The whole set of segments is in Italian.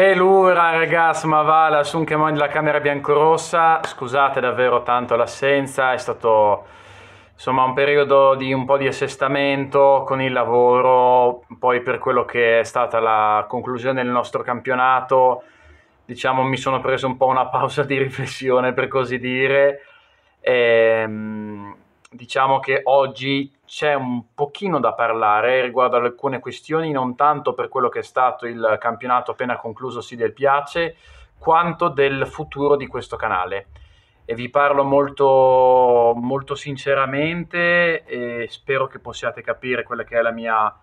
E l'Ura, ragazzi, ma va, la Sun Chemon della camera biancorossa, scusate davvero tanto l'assenza, è stato insomma un periodo di un po' di assestamento con il lavoro, poi per quello che è stata la conclusione del nostro campionato, diciamo mi sono preso un po' una pausa di riflessione per così dire, e, ehm, diciamo che oggi c'è un pochino da parlare riguardo ad alcune questioni, non tanto per quello che è stato il campionato appena concluso si del Piace, quanto del futuro di questo canale. E vi parlo molto, molto sinceramente e spero che possiate capire quella che è la mia,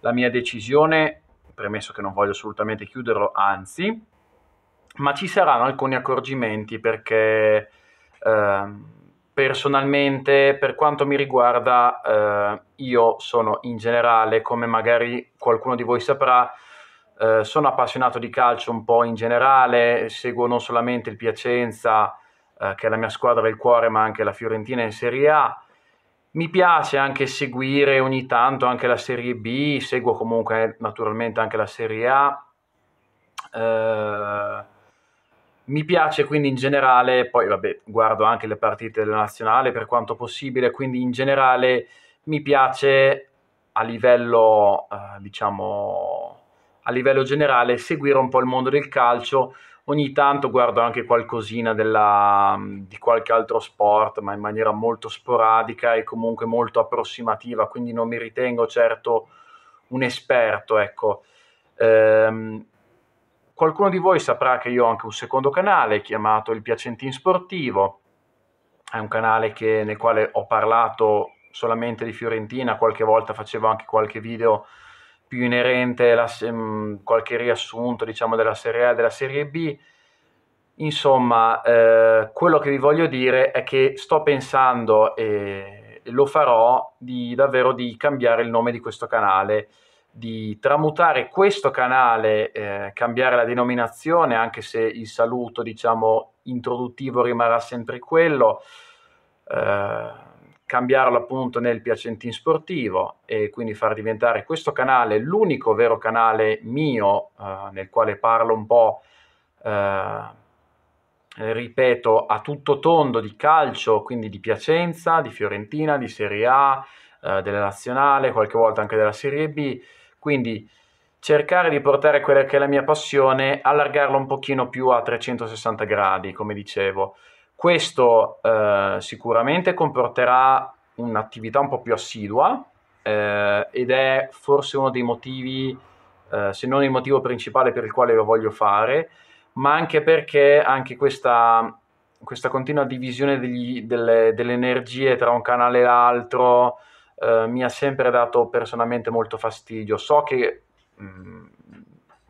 la mia decisione, premesso che non voglio assolutamente chiuderlo, anzi, ma ci saranno alcuni accorgimenti perché... Ehm, Personalmente, per quanto mi riguarda, eh, io sono in generale, come magari qualcuno di voi saprà, eh, sono appassionato di calcio un po' in generale, seguo non solamente il Piacenza, eh, che è la mia squadra del cuore, ma anche la Fiorentina in Serie A. Mi piace anche seguire ogni tanto anche la Serie B, seguo comunque naturalmente anche la Serie A. Eh, mi piace quindi in generale, poi vabbè, guardo anche le partite della nazionale per quanto possibile, quindi in generale mi piace a livello, eh, diciamo, a livello generale seguire un po' il mondo del calcio. Ogni tanto guardo anche qualcosina della, mm, di qualche altro sport, ma in maniera molto sporadica e comunque molto approssimativa, quindi non mi ritengo certo un esperto, ecco. Ehm, Qualcuno di voi saprà che io ho anche un secondo canale chiamato Il Piacentin Sportivo, è un canale che, nel quale ho parlato solamente di Fiorentina, qualche volta facevo anche qualche video più inerente, la, mm, qualche riassunto diciamo, della Serie A e della Serie B. Insomma, eh, quello che vi voglio dire è che sto pensando e lo farò di, davvero di cambiare il nome di questo canale di tramutare questo canale, eh, cambiare la denominazione, anche se il saluto, diciamo, introduttivo rimarrà sempre quello, eh, cambiarlo appunto nel Piacentin Sportivo e quindi far diventare questo canale l'unico vero canale mio eh, nel quale parlo un po', eh, ripeto, a tutto tondo di calcio, quindi di Piacenza, di Fiorentina, di Serie A, eh, della nazionale, qualche volta anche della Serie B quindi cercare di portare quella che è la mia passione, allargarla un pochino più a 360 gradi, come dicevo. Questo eh, sicuramente comporterà un'attività un po' più assidua eh, ed è forse uno dei motivi, eh, se non il motivo principale per il quale lo voglio fare, ma anche perché anche questa, questa continua divisione degli, delle, delle energie tra un canale e l'altro, eh, mi ha sempre dato personalmente molto fastidio. So che mh, mm,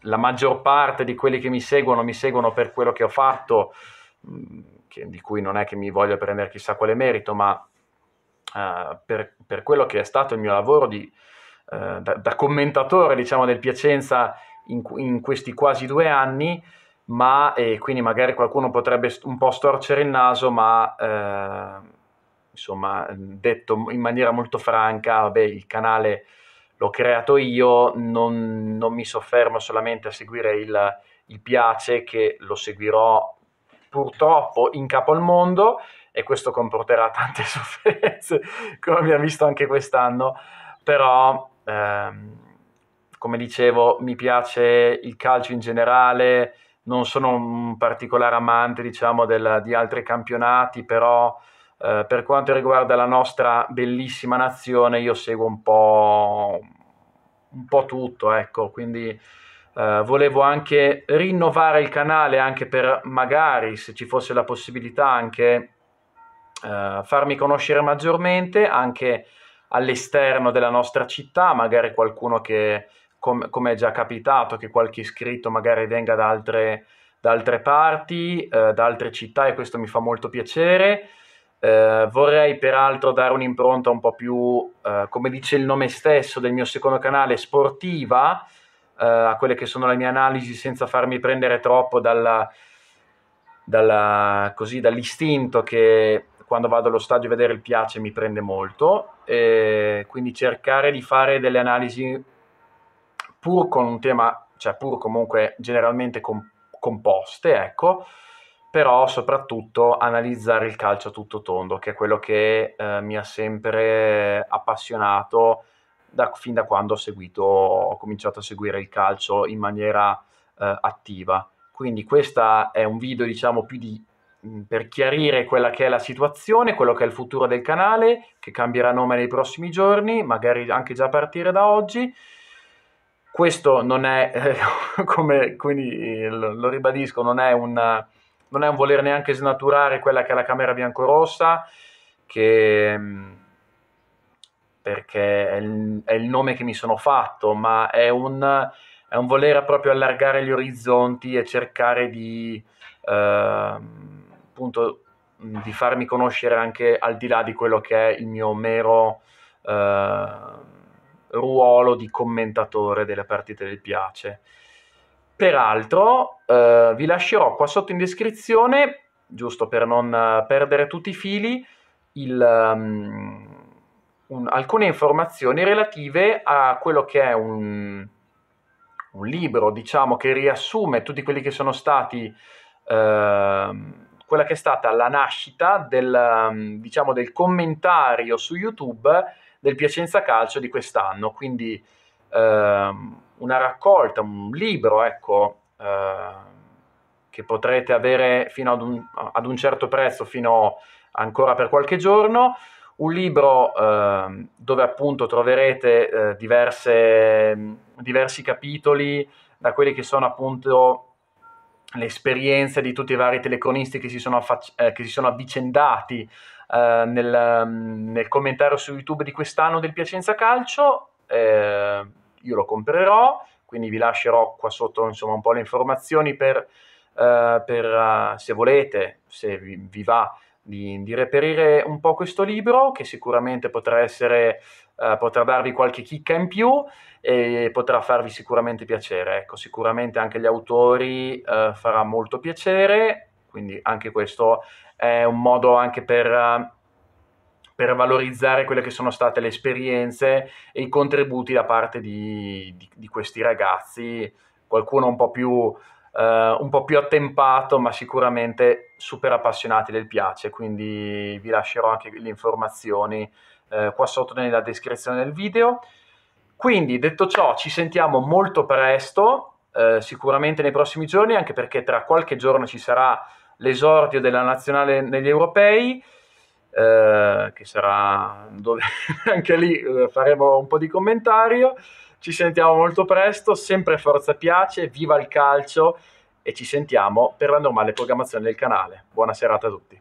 la maggior parte di quelli che mi seguono mi seguono per quello che ho fatto, mh, mm, che, di cui non è che mi voglio prendere chissà quale merito, ma uh, per, per, quello che è stato il mio lavoro di, uh, da, da, commentatore diciamo, del Piacenza in, in questi quasi due anni ma e quindi magari qualcuno potrebbe un po' storcere il naso, ma eh, insomma, detto in maniera molto franca, vabbè, il canale l'ho creato io, non, non mi soffermo solamente a seguire il, il, piace che lo seguirò purtroppo in capo al mondo e questo comporterà tante sofferenze, come abbiamo visto anche quest'anno, però ehm, come dicevo mi piace il calcio in generale, non sono un particolare amante diciamo del, di altri campionati, però eh, per quanto riguarda la nostra bellissima nazione, io seguo un po', un po tutto, ecco, quindi eh, volevo anche rinnovare il canale anche per magari, se ci fosse la possibilità, anche eh, farmi conoscere maggiormente, anche all'esterno della nostra città, magari qualcuno che, com- come è già capitato, che qualche iscritto magari venga da altre, da altre parti, eh, da altre città e questo mi fa molto piacere. Eh, vorrei peraltro dare un'impronta un po' più, eh, come dice il nome stesso del mio secondo canale, sportiva, eh, a quelle che sono le mie analisi senza farmi prendere troppo dalla, dalla, così, dall'istinto che quando vado allo stadio a vedere il piace mi prende molto, e quindi cercare di fare delle analisi pur con un tema, cioè pur comunque generalmente com- composte, ecco però soprattutto analizzare il calcio tutto tondo, che è quello che eh, mi ha sempre appassionato da, fin da quando ho, seguito, ho cominciato a seguire il calcio in maniera eh, attiva. Quindi questo è un video diciamo più di, mm, per chiarire quella che è la situazione, quello che è il futuro del canale, che cambierà nome nei prossimi giorni, magari anche già a partire da oggi questo non è, eh, come, quindi eh, lo, lo, ribadisco, non è un, non è un voler neanche snaturare quella che è la camera biancorossa, che, mm, perché è il, è il, nome che mi sono fatto, ma è un, è un voler proprio allargare gli orizzonti e cercare di, eh, appunto, mm, di farmi conoscere anche al di là di quello che è il mio mero... Eh, ruolo di commentatore delle partite del Piace. Peraltro eh, vi lascerò qua sotto in descrizione, giusto per non eh, perdere tutti i fili, il, um, un, alcune informazioni relative a quello che è un, un, libro, diciamo, che riassume tutti quelli che sono stati, eh, quella che è stata la nascita del, ehm, diciamo, del commentario su YouTube del Piacenza Calcio di quest'anno. Quindi Ehm, una raccolta, un libro, ecco, ehm, che potrete avere fino ad un, ad un certo prezzo, fino ancora per qualche giorno un libro eh, dove appunto troverete eh, diverse, diversi capitoli da quelli che sono appunto le esperienze di tutti i vari telecronisti che si sono, affac- eh, che si sono avvicendati eh, nel, nel, commentario su YouTube di quest'anno del Piacenza Calcio. Ehm, io lo comprerò, quindi vi lascerò qua sotto insomma un po' le informazioni per, uh, per uh, se volete, se vi, vi va di, di, reperire un po' questo libro che sicuramente potrà essere uh, potrà darvi qualche chicca in più e potrà farvi sicuramente piacere ecco sicuramente anche agli autori uh, farà molto piacere quindi anche questo è un modo anche per uh, per valorizzare quelle che sono state le esperienze e i contributi da parte di, di, di questi ragazzi, qualcuno un po' più... Uh, un po' più attempato, ma sicuramente super appassionati del piace, quindi vi lascerò anche le informazioni uh, qua sotto nella descrizione del video. Quindi detto ciò, ci sentiamo molto presto, uh, sicuramente nei prossimi giorni, anche perché tra qualche giorno ci sarà l'esordio della nazionale negli europei. Eh, che sarà anche lì eh, faremo un po' di commentario. Ci sentiamo molto presto, sempre forza piace, viva il calcio e ci sentiamo per la normale programmazione del canale. Buona serata a tutti.